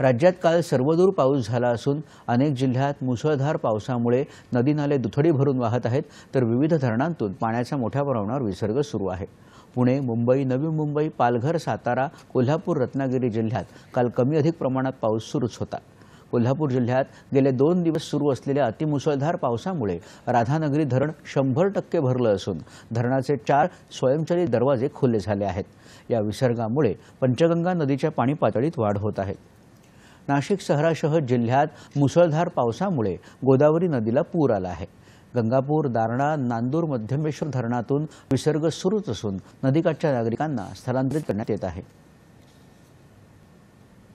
राज्यात काल सर्वदूर पाऊस झाला असून अनेक जिल्ह्यात मुसळधार पावसामुळे नदी नाले दुथडी भरून वाहत आहेत तर विविध धरणांतून पाण्याचा मोठ्या प्रमाणावर विसर्ग सुरू आहे पुणे मुंबई नवी मुंबई पालघर सातारा कोल्हापूर रत्नागिरी जिल्ह्यात काल कमी अधिक प्रमाणात पाऊस सुरूच होता कोल्हापूर जिल्ह्यात गेले दोन दिवस सुरू असलेल्या अतिमुसळधार पावसामुळे राधानगरी धरण शंभर टक्के भरलं असून धरणाचे चार स्वयंचलित दरवाजे खुले झाले आहेत या विसर्गामुळे पंचगंगा नदीच्या पाणी पातळीत वाढ होत आहे नाशिक शहरासह जिल्ह्यात मुसळधार पावसामुळे गोदावरी नदीला पूर आला आहे गंगापूर दारणा नांदूर मध्यमेश्वर धरणातून विसर्ग सुरूच असून नदीकाठच्या नागरिकांना स्थलांतरित करण्यात येत आहे